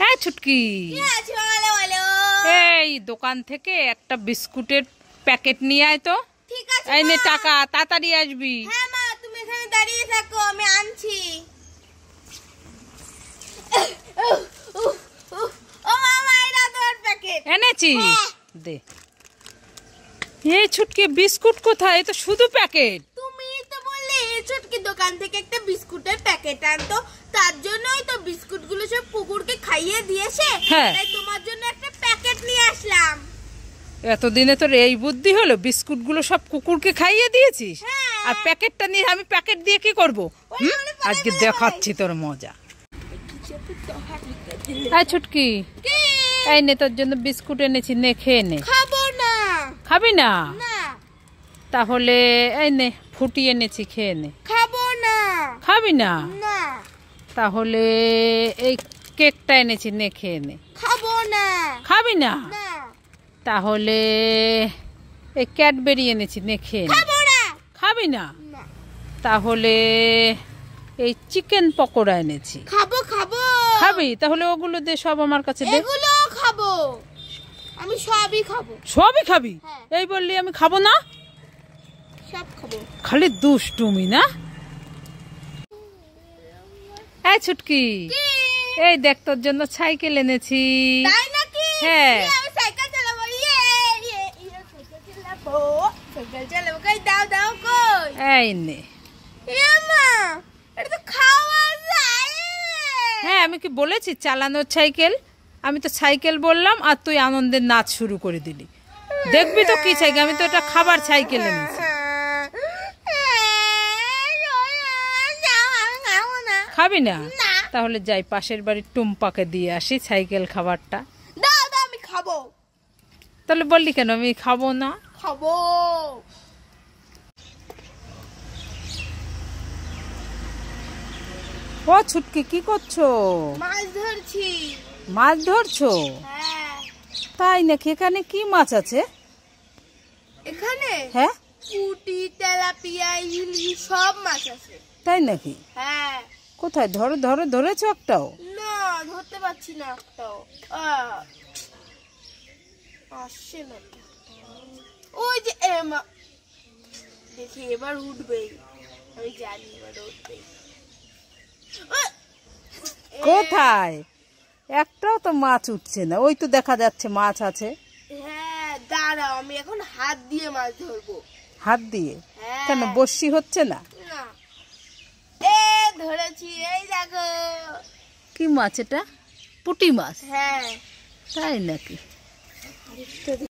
হ্যাঁ ছুটকি এই দোকান থেকে একটা বিস্কুটের প্যাকেট নিয়ে আয় তো এনে টাকা তাড়াতাড়ি আসবি দাঁড়িয়ে হ্যাঁ, থাকো আমি আনছি এনেছি দে এই ছুটকে বিস্কুট কোথায় তো শুধু প্যাকেট দোকান থেকে একটা বিস্কুটের প্যাকেট আনতো তার জন্য ওই তো বিস্কুট গুলো সব কুকুরকে খাইয়ে দিয়েছে হ্যাঁ। তাই তোমার জন্য একটা প্যাকেট নিয়ে আসলাম এতদিনে তোর এই বুদ্ধি হলো বিস্কুট গুলো সব কুকুরকে খাইয়ে দিয়েছিস হ্যাঁ। আর প্যাকেটটা নিয়ে আমি প্যাকেট দিয়ে কি করবো আজকে দেখাচ্ছি তোর মজা আর ছুটকি এই নে তোর জন্য বিস্কুট এনেছি নে খেয়ে নে খাবি না তাহলে এই নে ফুটিয়ে এনেছি খেয়ে নে খাবো খাবি না তাহলে এই কেকটা এনেছি নে খেয়ে নে খাবো না খাবি না তাহলে এই ক্যাডবেরি এনেছি নে খেয়ে নে খাবি না তাহলে এই চিকেন পকোড়া এনেছি খাবো খাবো খাবি তাহলে ওগুলো দে সব আমার কাছে দে এগুলো খাবো আমি সবই খাবো সবই খাবি হ্যাঁ। এই বললি আমি খাবো না সব খাবো খালি দুষ্টুমি না এই ছুটকি এই দেখ তোর জন্য সাইকেল এনেছি হ্যাঁ হ্যাঁ আমি কি বলেছি চালানোর সাইকেল আমি তো সাইকেল বললাম আর তুই আনন্দের নাচ শুরু করে দিলি দেখবি তো কি সাইকেল আমি তো এটা খাবার সাইকেল এনেছি খাবি না তাহলে যাই পাশের বাড়ির টুম্পাকে দিয়ে আসি সাইকেল খাবারটা আমি খাবো তাহলে বললি কেন আমি খাবো না খাবো ও ছুটকে কি করছো মাছ ধরছি মাছ ধরছো হ্যাঁ। তাই নাকি এখানে কি মাছ আছে এখানে হ্যাঁ পুটি তেলাপিয়া ইলিশ সব মাছ আছে তাই নাকি হ্যাঁ কোথায় ধরো ধরো ধরেছো একটাও না ধরতে পারছি না একটাও আসছে না ওই যে এমা দেখি এবার উঠবেই আমি জানি এবার উঠবেই কোথায় একটাও তো মাছ উঠছে না ওই তো দেখা যাচ্ছে মাছ আছে হ্যাঁ দাঁড়াও আমি এখন হাত দিয়ে মাছ ধরবো হাত দিয়ে হ্যাঁ। কেন বসি হচ্ছে না এই কি মাছ এটা পুটি মাছ হ্যাঁ তাই নাকি